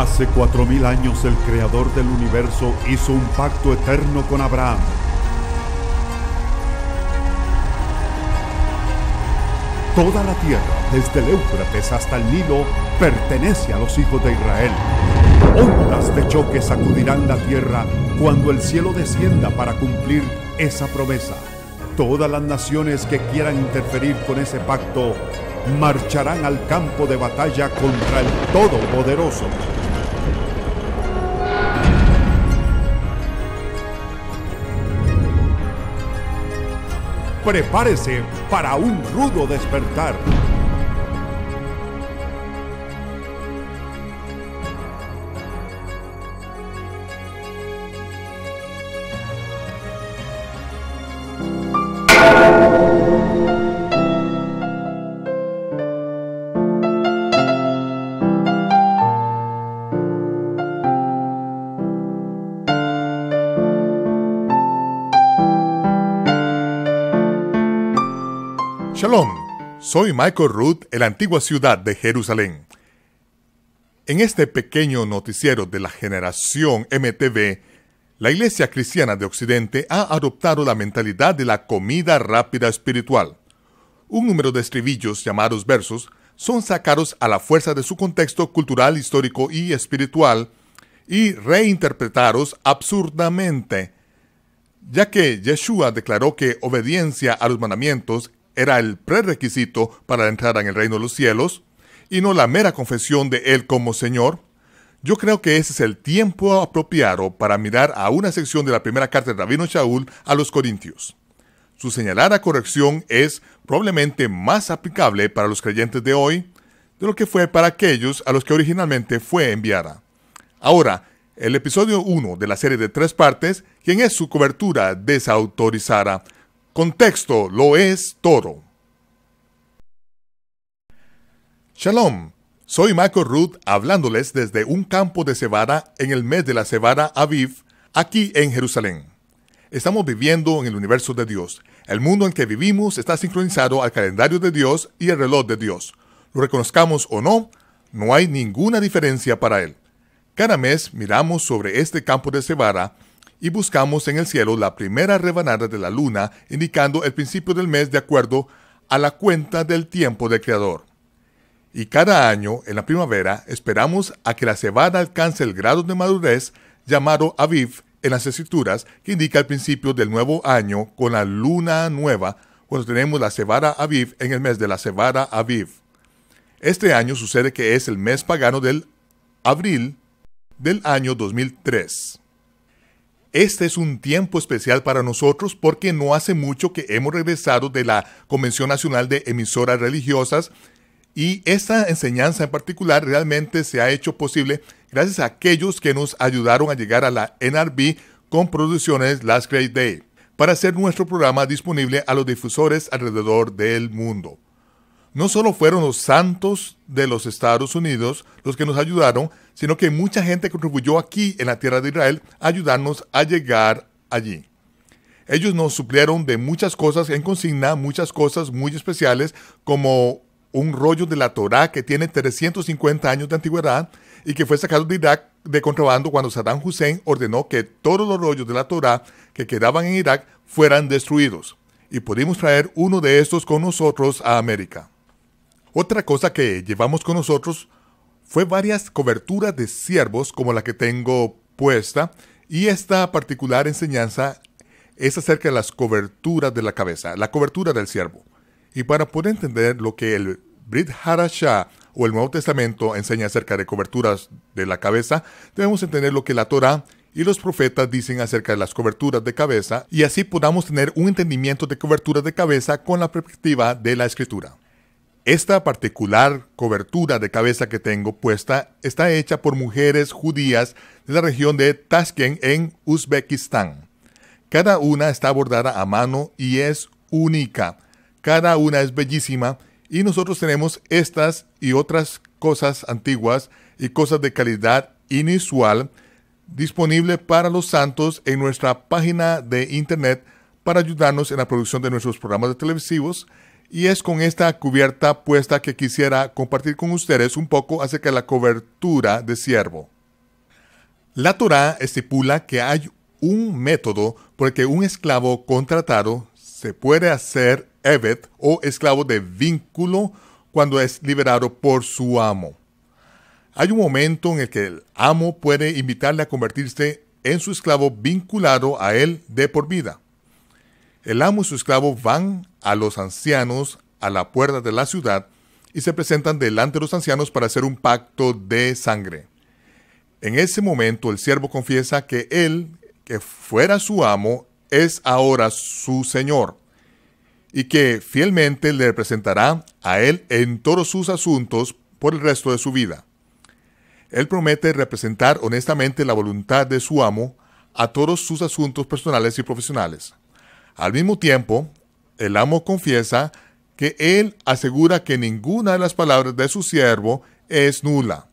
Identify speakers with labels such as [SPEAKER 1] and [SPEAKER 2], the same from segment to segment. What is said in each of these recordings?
[SPEAKER 1] Hace cuatro mil años el creador del universo hizo un pacto eterno con Abraham. Toda la tierra, desde el Éufrates hasta el Nilo, pertenece a los hijos de Israel. Ondas de choque sacudirán la tierra cuando el cielo descienda para cumplir esa promesa. Todas las naciones que quieran interferir con ese pacto marcharán al campo de batalla contra el Todopoderoso. prepárese para un rudo despertar. Soy Michael Root en la antigua ciudad de Jerusalén. En este pequeño noticiero de la generación MTV, la Iglesia Cristiana de Occidente ha adoptado la mentalidad de la comida rápida espiritual. Un número de estribillos llamados versos son sacados a la fuerza de su contexto cultural, histórico y espiritual y reinterpretados absurdamente, ya que Yeshua declaró que obediencia a los mandamientos era el prerequisito para entrar en el reino de los cielos, y no la mera confesión de Él como Señor, yo creo que ese es el tiempo apropiado para mirar a una sección de la primera carta de Rabino Shaul a los Corintios. Su señalada corrección es probablemente más aplicable para los creyentes de hoy de lo que fue para aquellos a los que originalmente fue enviada. Ahora, el episodio 1 de la serie de tres partes, quien es su cobertura desautorizada, Contexto lo es todo. Shalom, soy Michael Ruth hablándoles desde un campo de cebada en el mes de la cebada Aviv, aquí en Jerusalén. Estamos viviendo en el universo de Dios. El mundo en que vivimos está sincronizado al calendario de Dios y el reloj de Dios. Lo reconozcamos o no, no hay ninguna diferencia para él. Cada mes miramos sobre este campo de cebada y buscamos en el cielo la primera rebanada de la luna, indicando el principio del mes de acuerdo a la cuenta del tiempo del Creador. Y cada año, en la primavera, esperamos a que la cebada alcance el grado de madurez llamado Aviv en las escrituras, que indica el principio del nuevo año con la luna nueva, cuando tenemos la cebada Aviv en el mes de la cebada Aviv. Este año sucede que es el mes pagano del abril del año 2003. Este es un tiempo especial para nosotros porque no hace mucho que hemos regresado de la Convención Nacional de Emisoras Religiosas y esta enseñanza en particular realmente se ha hecho posible gracias a aquellos que nos ayudaron a llegar a la NRB con producciones Last Great Day para hacer nuestro programa disponible a los difusores alrededor del mundo no solo fueron los santos de los Estados Unidos los que nos ayudaron, sino que mucha gente contribuyó aquí en la tierra de Israel a ayudarnos a llegar allí. Ellos nos suplieron de muchas cosas en consigna, muchas cosas muy especiales, como un rollo de la Torá que tiene 350 años de antigüedad y que fue sacado de Irak de contrabando cuando Saddam Hussein ordenó que todos los rollos de la Torá que quedaban en Irak fueran destruidos. Y pudimos traer uno de estos con nosotros a América. Otra cosa que llevamos con nosotros fue varias coberturas de siervos como la que tengo puesta y esta particular enseñanza es acerca de las coberturas de la cabeza, la cobertura del siervo. Y para poder entender lo que el Brit Harashah o el Nuevo Testamento enseña acerca de coberturas de la cabeza, debemos entender lo que la Torá y los profetas dicen acerca de las coberturas de cabeza y así podamos tener un entendimiento de coberturas de cabeza con la perspectiva de la escritura. Esta particular cobertura de cabeza que tengo puesta está hecha por mujeres judías de la región de Tashkent en Uzbekistán. Cada una está bordada a mano y es única. Cada una es bellísima y nosotros tenemos estas y otras cosas antiguas y cosas de calidad inusual disponible para los santos en nuestra página de internet para ayudarnos en la producción de nuestros programas televisivos y es con esta cubierta puesta que quisiera compartir con ustedes un poco acerca de la cobertura de siervo. La Torá estipula que hay un método por el que un esclavo contratado se puede hacer evet o esclavo de vínculo cuando es liberado por su amo. Hay un momento en el que el amo puede invitarle a convertirse en su esclavo vinculado a él de por vida. El amo y su esclavo van a los ancianos a la puerta de la ciudad y se presentan delante de los ancianos para hacer un pacto de sangre. En ese momento el siervo confiesa que él, que fuera su amo, es ahora su señor y que fielmente le representará a él en todos sus asuntos por el resto de su vida. Él promete representar honestamente la voluntad de su amo a todos sus asuntos personales y profesionales. Al mismo tiempo, el amo confiesa que él asegura que ninguna de las palabras de su siervo es nula.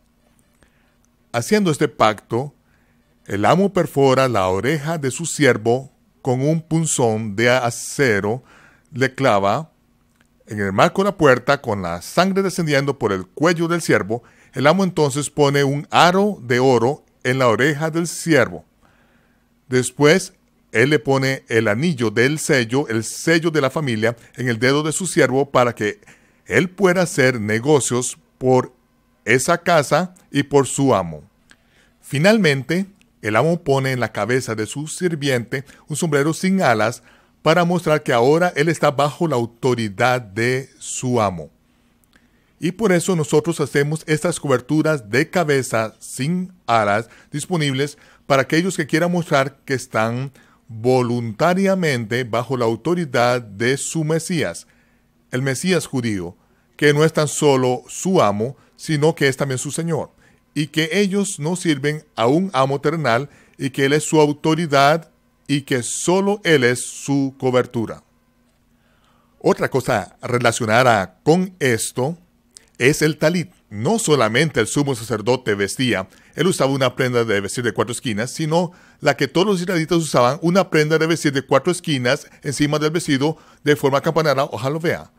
[SPEAKER 1] Haciendo este pacto, el amo perfora la oreja de su siervo con un punzón de acero, le clava en el marco de la puerta con la sangre descendiendo por el cuello del siervo. El amo entonces pone un aro de oro en la oreja del siervo. Después él le pone el anillo del sello, el sello de la familia, en el dedo de su siervo para que él pueda hacer negocios por esa casa y por su amo. Finalmente, el amo pone en la cabeza de su sirviente un sombrero sin alas para mostrar que ahora él está bajo la autoridad de su amo. Y por eso nosotros hacemos estas coberturas de cabeza sin alas disponibles para aquellos que quieran mostrar que están voluntariamente bajo la autoridad de su Mesías, el Mesías judío, que no es tan solo su amo, sino que es también su Señor, y que ellos no sirven a un amo terrenal, y que Él es su autoridad, y que solo Él es su cobertura. Otra cosa relacionada con esto es el talit, no solamente el sumo sacerdote vestía, él usaba una prenda de vestir de cuatro esquinas, sino la que todos los israelitas usaban, una prenda de vestir de cuatro esquinas encima del vestido de forma campanada o jalovea.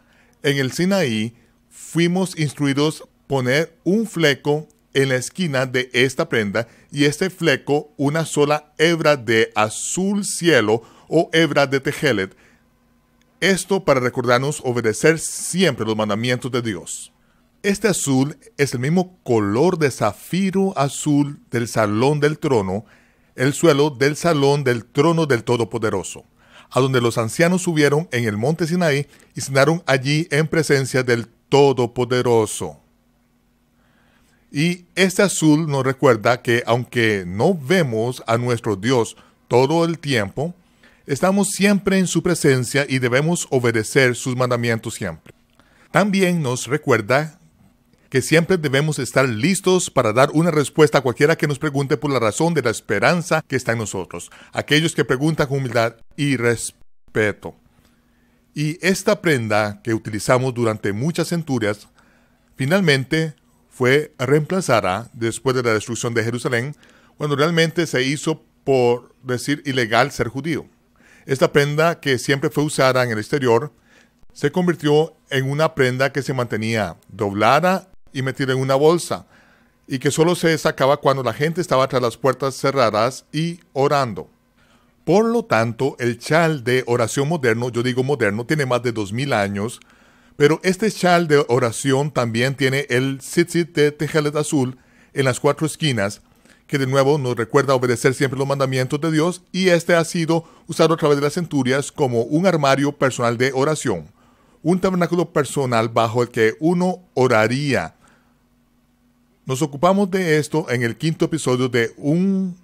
[SPEAKER 1] En el Sinaí fuimos instruidos poner un fleco en la esquina de esta prenda y este fleco una sola hebra de azul cielo o hebra de tejelet. Esto para recordarnos obedecer siempre los mandamientos de Dios. Este azul es el mismo color de zafiro azul del salón del trono, el suelo del salón del trono del Todopoderoso, a donde los ancianos subieron en el monte Sinaí y cenaron allí en presencia del Todopoderoso. Y este azul nos recuerda que aunque no vemos a nuestro Dios todo el tiempo, estamos siempre en su presencia y debemos obedecer sus mandamientos siempre. También nos recuerda que siempre debemos estar listos para dar una respuesta a cualquiera que nos pregunte por la razón de la esperanza que está en nosotros. Aquellos que preguntan con humildad y respeto. Y esta prenda que utilizamos durante muchas centurias, finalmente fue reemplazada después de la destrucción de Jerusalén, cuando realmente se hizo por decir ilegal ser judío. Esta prenda que siempre fue usada en el exterior se convirtió en una prenda que se mantenía doblada y metido en una bolsa, y que solo se sacaba cuando la gente estaba tras las puertas cerradas y orando. Por lo tanto, el chal de oración moderno, yo digo moderno, tiene más de 2000 años, pero este chal de oración también tiene el tzitzit de tejelet azul en las cuatro esquinas, que de nuevo nos recuerda obedecer siempre los mandamientos de Dios, y este ha sido usado a través de las centurias como un armario personal de oración, un tabernáculo personal bajo el que uno oraría nos ocupamos de esto en el quinto episodio de Un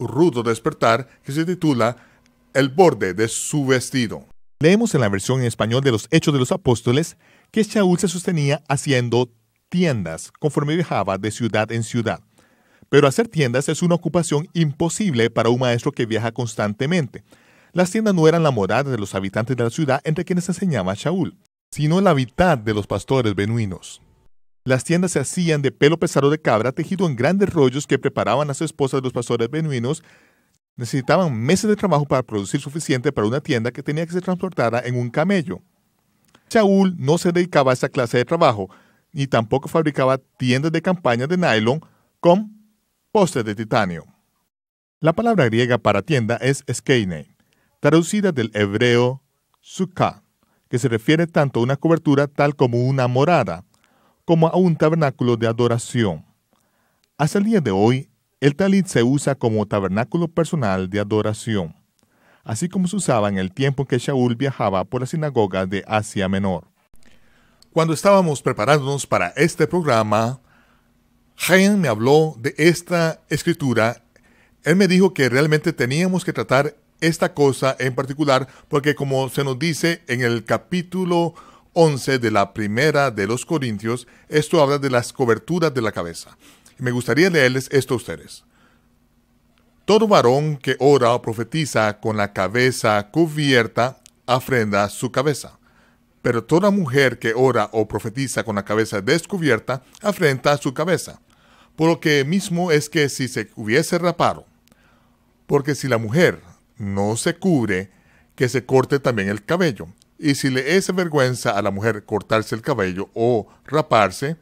[SPEAKER 1] rudo despertar que se titula El borde de su vestido. Leemos en la versión en español de los Hechos de los Apóstoles que Shaul se sostenía haciendo tiendas conforme viajaba de ciudad en ciudad. Pero hacer tiendas es una ocupación imposible para un maestro que viaja constantemente. Las tiendas no eran la morada de los habitantes de la ciudad entre quienes enseñaba Shaul, sino la mitad de los pastores benuinos. Las tiendas se hacían de pelo pesado de cabra tejido en grandes rollos que preparaban a su esposa de los pastores benuinos. Necesitaban meses de trabajo para producir suficiente para una tienda que tenía que ser transportada en un camello. Shaul no se dedicaba a esa clase de trabajo, ni tampoco fabricaba tiendas de campaña de nylon con postes de titanio. La palabra griega para tienda es skeine, traducida del hebreo suka, que se refiere tanto a una cobertura tal como una morada como a un tabernáculo de adoración. Hasta el día de hoy, el talit se usa como tabernáculo personal de adoración, así como se usaba en el tiempo en que Shaul viajaba por la sinagoga de Asia Menor. Cuando estábamos preparándonos para este programa, Jaén me habló de esta escritura. Él me dijo que realmente teníamos que tratar esta cosa en particular, porque como se nos dice en el capítulo 11 de la primera de los Corintios, esto habla de las coberturas de la cabeza. Y me gustaría leerles esto a ustedes. Todo varón que ora o profetiza con la cabeza cubierta afrenda su cabeza. Pero toda mujer que ora o profetiza con la cabeza descubierta afrenta su cabeza. Por lo que mismo es que si se hubiese rapado. Porque si la mujer no se cubre, que se corte también el cabello. Y si le es vergüenza a la mujer cortarse el cabello o raparse,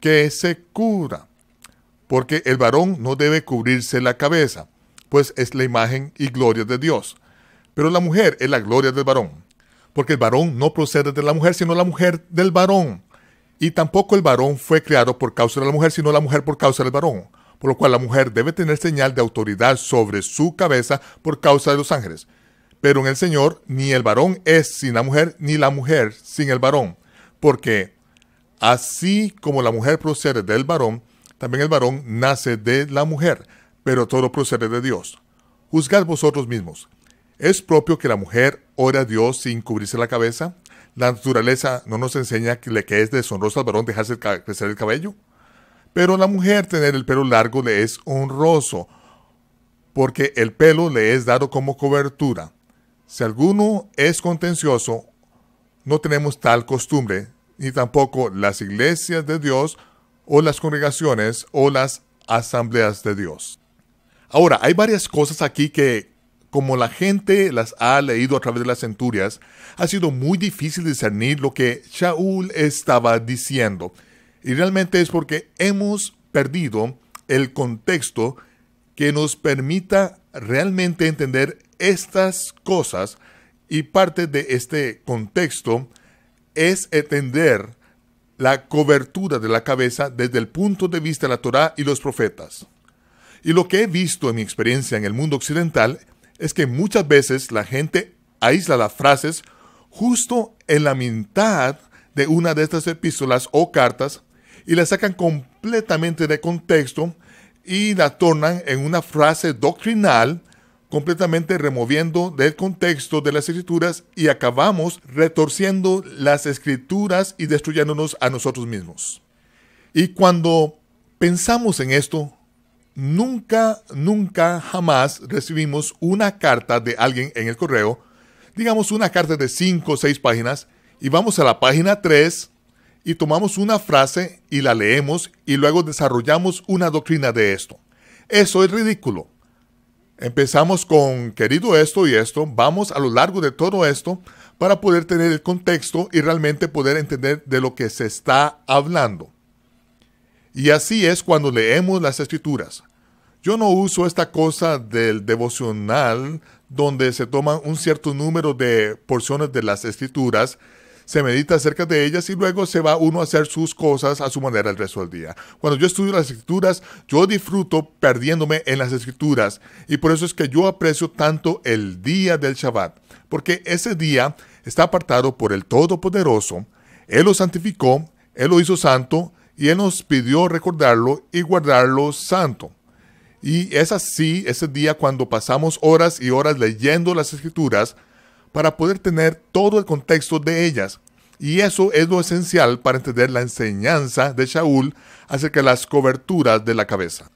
[SPEAKER 1] que se cura. Porque el varón no debe cubrirse la cabeza, pues es la imagen y gloria de Dios. Pero la mujer es la gloria del varón. Porque el varón no procede de la mujer, sino la mujer del varón. Y tampoco el varón fue creado por causa de la mujer, sino la mujer por causa del varón. Por lo cual la mujer debe tener señal de autoridad sobre su cabeza por causa de los ángeles. Pero en el Señor ni el varón es sin la mujer, ni la mujer sin el varón. Porque así como la mujer procede del varón, también el varón nace de la mujer, pero todo procede de Dios. Juzgad vosotros mismos. ¿Es propio que la mujer ore a Dios sin cubrirse la cabeza? ¿La naturaleza no nos enseña que es deshonroso al varón dejarse crecer el cabello? Pero la mujer tener el pelo largo le es honroso, porque el pelo le es dado como cobertura. Si alguno es contencioso, no tenemos tal costumbre, ni tampoco las iglesias de Dios o las congregaciones o las asambleas de Dios. Ahora, hay varias cosas aquí que, como la gente las ha leído a través de las centurias, ha sido muy difícil discernir lo que Shaul estaba diciendo. Y realmente es porque hemos perdido el contexto que nos permita realmente entender estas cosas y parte de este contexto es entender la cobertura de la cabeza desde el punto de vista de la Torá y los profetas. Y lo que he visto en mi experiencia en el mundo occidental es que muchas veces la gente aísla las frases justo en la mitad de una de estas epístolas o cartas y la sacan completamente de contexto y la tornan en una frase doctrinal completamente removiendo del contexto de las escrituras y acabamos retorciendo las escrituras y destruyéndonos a nosotros mismos. Y cuando pensamos en esto, nunca, nunca, jamás recibimos una carta de alguien en el correo, digamos una carta de cinco o 6 páginas, y vamos a la página 3 y tomamos una frase y la leemos y luego desarrollamos una doctrina de esto. Eso es ridículo. Empezamos con querido esto y esto, vamos a lo largo de todo esto para poder tener el contexto y realmente poder entender de lo que se está hablando. Y así es cuando leemos las escrituras. Yo no uso esta cosa del devocional donde se toman un cierto número de porciones de las escrituras se medita acerca de ellas y luego se va uno a hacer sus cosas a su manera el resto del día. Cuando yo estudio las escrituras, yo disfruto perdiéndome en las escrituras y por eso es que yo aprecio tanto el día del Shabbat, porque ese día está apartado por el Todopoderoso, Él lo santificó, Él lo hizo santo y Él nos pidió recordarlo y guardarlo santo. Y es así ese día cuando pasamos horas y horas leyendo las escrituras, para poder tener todo el contexto de ellas. Y eso es lo esencial para entender la enseñanza de Shaul acerca de las coberturas de la cabeza.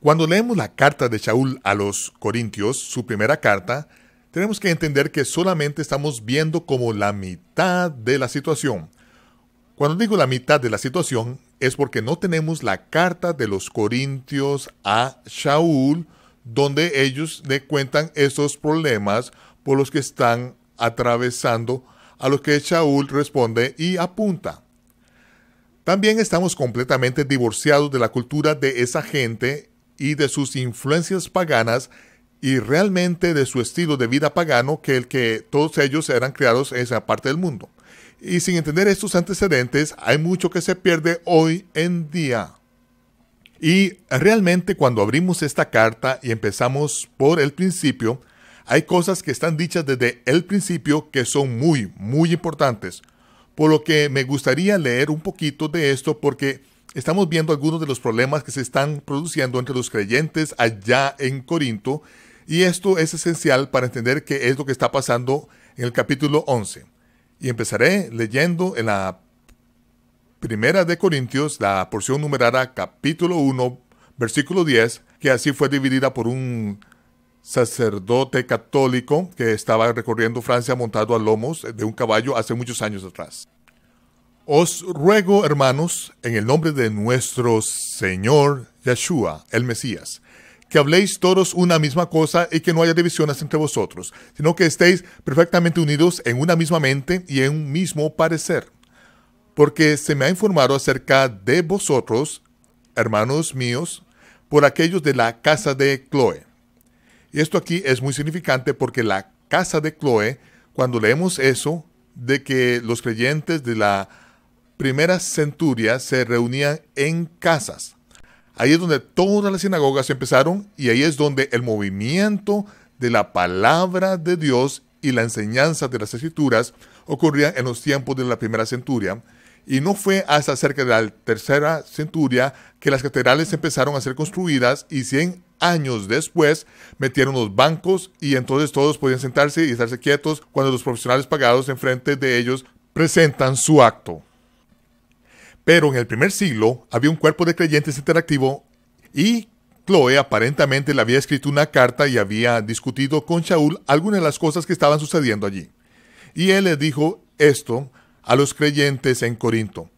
[SPEAKER 1] Cuando leemos la carta de Shaul a los Corintios, su primera carta, tenemos que entender que solamente estamos viendo como la mitad de la situación. Cuando digo la mitad de la situación, es porque no tenemos la carta de los Corintios a Shaul, donde ellos le cuentan esos problemas por los que están atravesando, a los que Shaul responde y apunta. También estamos completamente divorciados de la cultura de esa gente y de sus influencias paganas y realmente de su estilo de vida pagano que el que todos ellos eran creados en esa parte del mundo. Y sin entender estos antecedentes hay mucho que se pierde hoy en día. Y realmente cuando abrimos esta carta y empezamos por el principio, hay cosas que están dichas desde el principio que son muy, muy importantes, por lo que me gustaría leer un poquito de esto porque estamos viendo algunos de los problemas que se están produciendo entre los creyentes allá en Corinto y esto es esencial para entender qué es lo que está pasando en el capítulo 11. Y empezaré leyendo en la primera de Corintios, la porción numerada capítulo 1, versículo 10, que así fue dividida por un sacerdote católico que estaba recorriendo Francia montado a lomos de un caballo hace muchos años atrás. Os ruego, hermanos, en el nombre de nuestro Señor Yeshua, el Mesías, que habléis todos una misma cosa y que no haya divisiones entre vosotros, sino que estéis perfectamente unidos en una misma mente y en un mismo parecer. Porque se me ha informado acerca de vosotros, hermanos míos, por aquellos de la casa de Chloe y esto aquí es muy significante porque la casa de Chloe, cuando leemos eso, de que los creyentes de la primera centuria se reunían en casas. Ahí es donde todas las sinagogas empezaron y ahí es donde el movimiento de la palabra de Dios y la enseñanza de las escrituras ocurría en los tiempos de la primera centuria. Y no fue hasta cerca de la tercera centuria que las catedrales empezaron a ser construidas y 100 años después metieron los bancos y entonces todos podían sentarse y estarse quietos cuando los profesionales pagados enfrente de ellos presentan su acto. Pero en el primer siglo había un cuerpo de creyentes interactivo y Chloe aparentemente le había escrito una carta y había discutido con Shaul algunas de las cosas que estaban sucediendo allí. Y él le dijo esto a los creyentes en Corinto.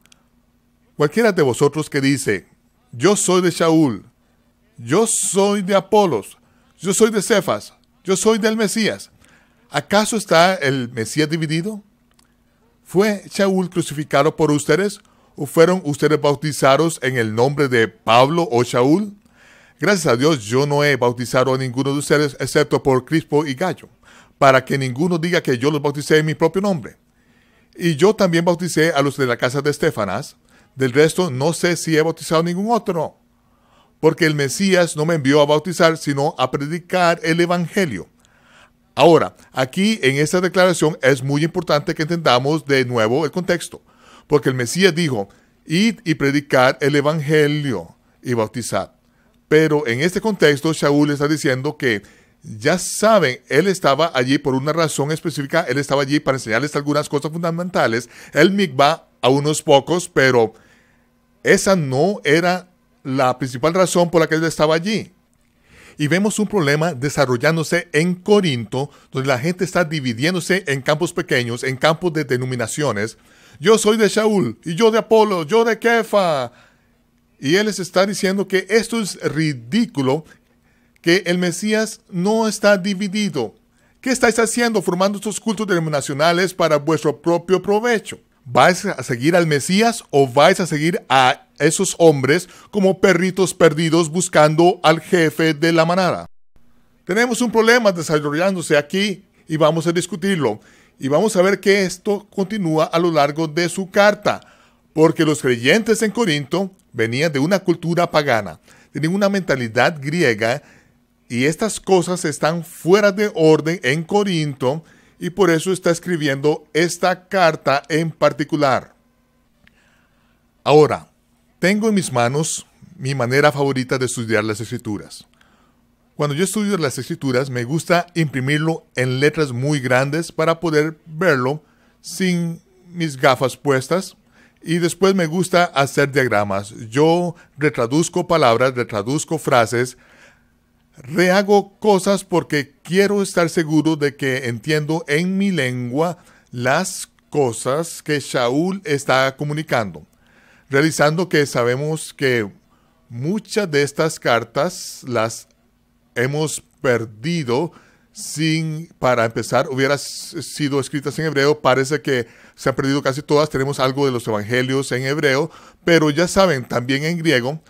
[SPEAKER 1] Cualquiera de vosotros que dice, yo soy de saúl yo soy de Apolos, yo soy de Cefas, yo soy del Mesías, ¿acaso está el Mesías dividido? ¿Fue Saúl crucificado por ustedes o fueron ustedes bautizados en el nombre de Pablo o saúl Gracias a Dios yo no he bautizado a ninguno de ustedes excepto por Crispo y Gallo, para que ninguno diga que yo los bauticé en mi propio nombre. Y yo también bauticé a los de la casa de Estefanas. Del resto no sé si he bautizado a ningún otro. Porque el Mesías no me envió a bautizar, sino a predicar el Evangelio. Ahora, aquí en esta declaración es muy importante que entendamos de nuevo el contexto. Porque el Mesías dijo, id y predicar el Evangelio y bautizad. Pero en este contexto, Shaul está diciendo que ya saben, él estaba allí por una razón específica, él estaba allí para enseñarles algunas cosas fundamentales, el va a unos pocos, pero esa no era la principal razón por la que él estaba allí. Y vemos un problema desarrollándose en Corinto, donde la gente está dividiéndose en campos pequeños, en campos de denominaciones. Yo soy de Shaul, y yo de Apolo, yo de Kefa. Y él les está diciendo que esto es ridículo, que el Mesías no está dividido. ¿Qué estáis haciendo formando estos cultos denominacionales para vuestro propio provecho? ¿Vais a seguir al Mesías o vais a seguir a esos hombres como perritos perdidos buscando al jefe de la manada? Tenemos un problema desarrollándose aquí y vamos a discutirlo. Y vamos a ver que esto continúa a lo largo de su carta, porque los creyentes en Corinto venían de una cultura pagana, tenían una mentalidad griega y estas cosas están fuera de orden en Corinto y por eso está escribiendo esta carta en particular. Ahora, tengo en mis manos mi manera favorita de estudiar las escrituras. Cuando yo estudio las escrituras me gusta imprimirlo en letras muy grandes para poder verlo sin mis gafas puestas y después me gusta hacer diagramas. Yo retraduzco palabras, retraduzco frases, rehago cosas porque quiero estar seguro de que entiendo en mi lengua las cosas que Shaul está comunicando, realizando que sabemos que muchas de estas cartas las hemos perdido sin, para empezar, hubiera sido escritas en hebreo. Parece que se han perdido casi todas. Tenemos algo de los evangelios en hebreo, pero ya saben, también en griego.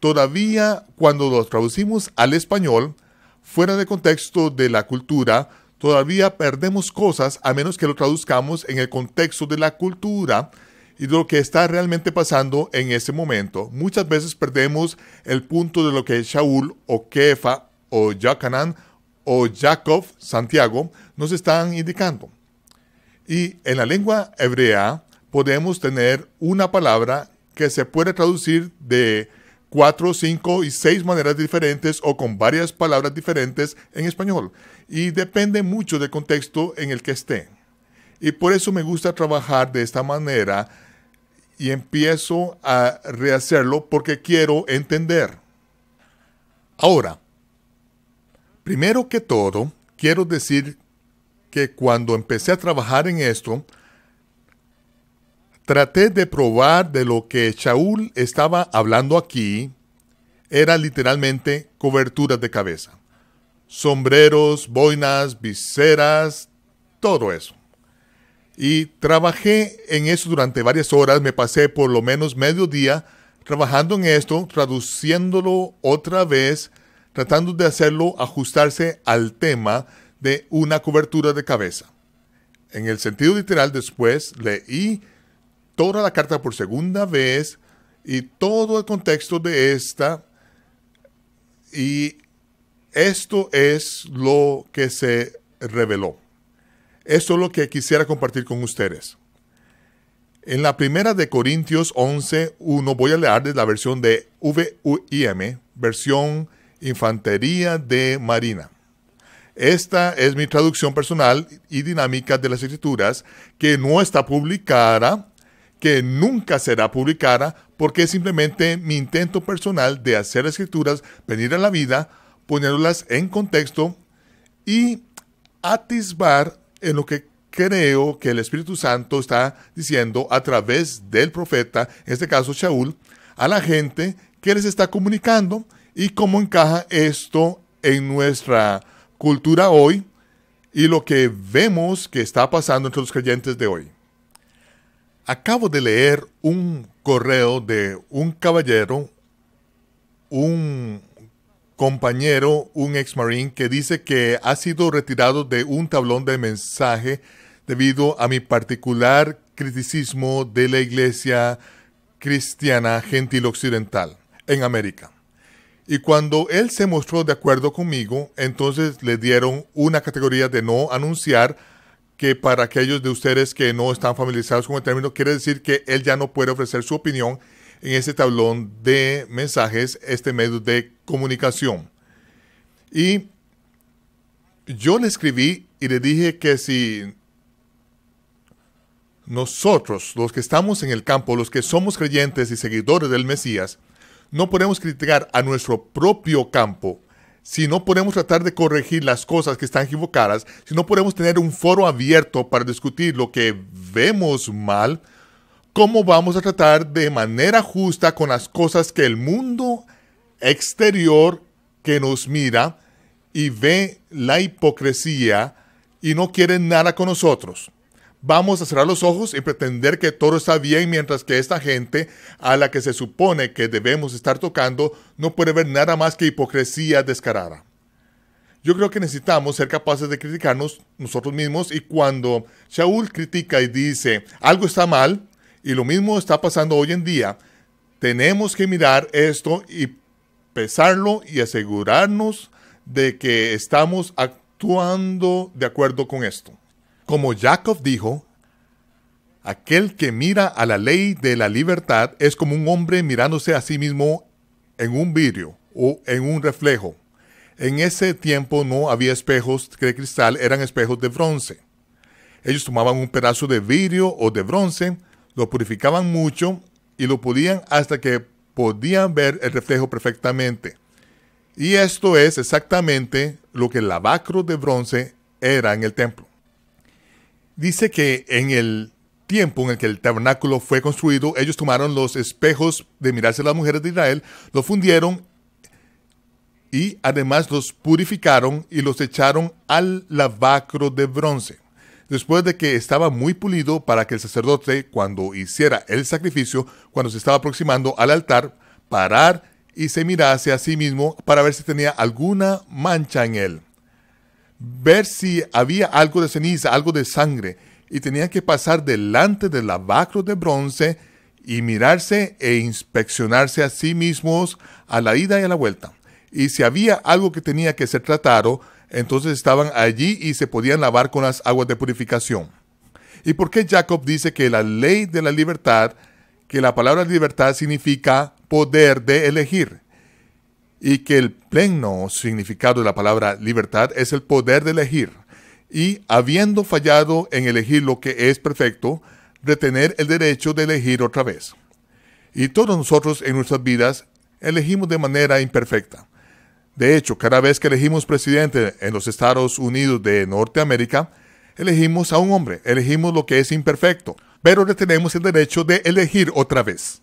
[SPEAKER 1] Todavía cuando lo traducimos al español, fuera del contexto de la cultura, todavía perdemos cosas a menos que lo traduzcamos en el contexto de la cultura y de lo que está realmente pasando en ese momento. Muchas veces perdemos el punto de lo que Shaul o Kefa o Yacanan o Jacob, Santiago, nos están indicando. Y en la lengua hebrea podemos tener una palabra que se puede traducir de cuatro, cinco y seis maneras diferentes o con varias palabras diferentes en español y depende mucho del contexto en el que esté Y por eso me gusta trabajar de esta manera y empiezo a rehacerlo porque quiero entender. Ahora, primero que todo, quiero decir que cuando empecé a trabajar en esto, Traté de probar de lo que Shaul estaba hablando aquí era literalmente coberturas de cabeza. Sombreros, boinas, viseras, todo eso. Y trabajé en eso durante varias horas, me pasé por lo menos medio día trabajando en esto, traduciéndolo otra vez, tratando de hacerlo ajustarse al tema de una cobertura de cabeza. En el sentido literal, después leí toda la carta por segunda vez y todo el contexto de esta. Y esto es lo que se reveló. Esto es lo que quisiera compartir con ustedes. En la primera de Corintios 11, 1, voy a leer de la versión de VUIM, versión Infantería de Marina. Esta es mi traducción personal y dinámica de las escrituras que no está publicada que nunca será publicada porque es simplemente mi intento personal de hacer escrituras venir a la vida, ponerlas en contexto y atisbar en lo que creo que el Espíritu Santo está diciendo a través del profeta, en este caso Shaul, a la gente que les está comunicando y cómo encaja esto en nuestra cultura hoy y lo que vemos que está pasando entre los creyentes de hoy. Acabo de leer un correo de un caballero, un compañero, un ex marín, que dice que ha sido retirado de un tablón de mensaje debido a mi particular criticismo de la iglesia cristiana gentil occidental en América. Y cuando él se mostró de acuerdo conmigo, entonces le dieron una categoría de no anunciar que para aquellos de ustedes que no están familiarizados con el término, quiere decir que él ya no puede ofrecer su opinión en este tablón de mensajes, este medio de comunicación. Y yo le escribí y le dije que si nosotros, los que estamos en el campo, los que somos creyentes y seguidores del Mesías, no podemos criticar a nuestro propio campo, si no podemos tratar de corregir las cosas que están equivocadas, si no podemos tener un foro abierto para discutir lo que vemos mal, ¿cómo vamos a tratar de manera justa con las cosas que el mundo exterior que nos mira y ve la hipocresía y no quiere nada con nosotros? vamos a cerrar los ojos y pretender que todo está bien mientras que esta gente a la que se supone que debemos estar tocando no puede ver nada más que hipocresía descarada. Yo creo que necesitamos ser capaces de criticarnos nosotros mismos y cuando Shaul critica y dice algo está mal y lo mismo está pasando hoy en día, tenemos que mirar esto y pesarlo y asegurarnos de que estamos actuando de acuerdo con esto. Como Jacob dijo, aquel que mira a la ley de la libertad es como un hombre mirándose a sí mismo en un vidrio o en un reflejo. En ese tiempo no había espejos de cristal, eran espejos de bronce. Ellos tomaban un pedazo de vidrio o de bronce, lo purificaban mucho y lo podían hasta que podían ver el reflejo perfectamente. Y esto es exactamente lo que el lavacro de bronce era en el templo dice que en el tiempo en el que el tabernáculo fue construido, ellos tomaron los espejos de mirarse a las mujeres de Israel, los fundieron y además los purificaron y los echaron al lavacro de bronce. Después de que estaba muy pulido para que el sacerdote, cuando hiciera el sacrificio, cuando se estaba aproximando al altar, parar y se mirase a sí mismo para ver si tenía alguna mancha en él ver si había algo de ceniza, algo de sangre, y tenían que pasar delante del lavacro de bronce y mirarse e inspeccionarse a sí mismos a la ida y a la vuelta. Y si había algo que tenía que ser tratado, entonces estaban allí y se podían lavar con las aguas de purificación. ¿Y por qué Jacob dice que la ley de la libertad, que la palabra libertad significa poder de elegir? y que el pleno significado de la palabra libertad es el poder de elegir y, habiendo fallado en elegir lo que es perfecto, retener el derecho de elegir otra vez. Y todos nosotros en nuestras vidas elegimos de manera imperfecta. De hecho, cada vez que elegimos presidente en los Estados Unidos de Norteamérica, elegimos a un hombre, elegimos lo que es imperfecto, pero retenemos el derecho de elegir otra vez.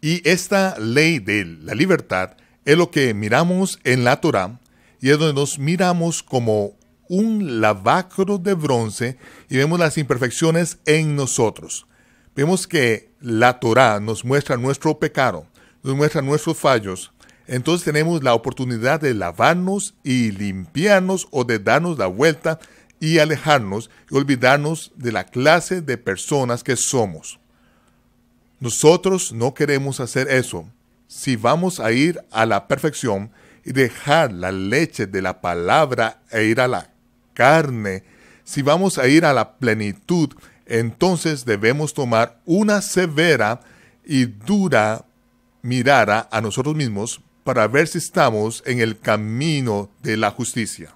[SPEAKER 1] Y esta ley de la libertad es lo que miramos en la Torá y es donde nos miramos como un lavacro de bronce y vemos las imperfecciones en nosotros. Vemos que la Torá nos muestra nuestro pecado, nos muestra nuestros fallos. Entonces tenemos la oportunidad de lavarnos y limpiarnos o de darnos la vuelta y alejarnos y olvidarnos de la clase de personas que somos. Nosotros no queremos hacer eso si vamos a ir a la perfección y dejar la leche de la palabra e ir a la carne, si vamos a ir a la plenitud, entonces debemos tomar una severa y dura mirada a nosotros mismos para ver si estamos en el camino de la justicia.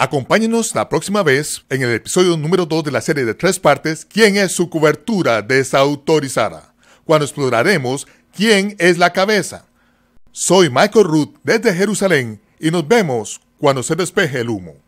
[SPEAKER 1] Acompáñenos la próxima vez en el episodio número 2 de la serie de tres partes, ¿Quién es su cobertura desautorizada? cuando exploraremos quién es la cabeza. Soy Michael Ruth desde Jerusalén y nos vemos cuando se despeje el humo.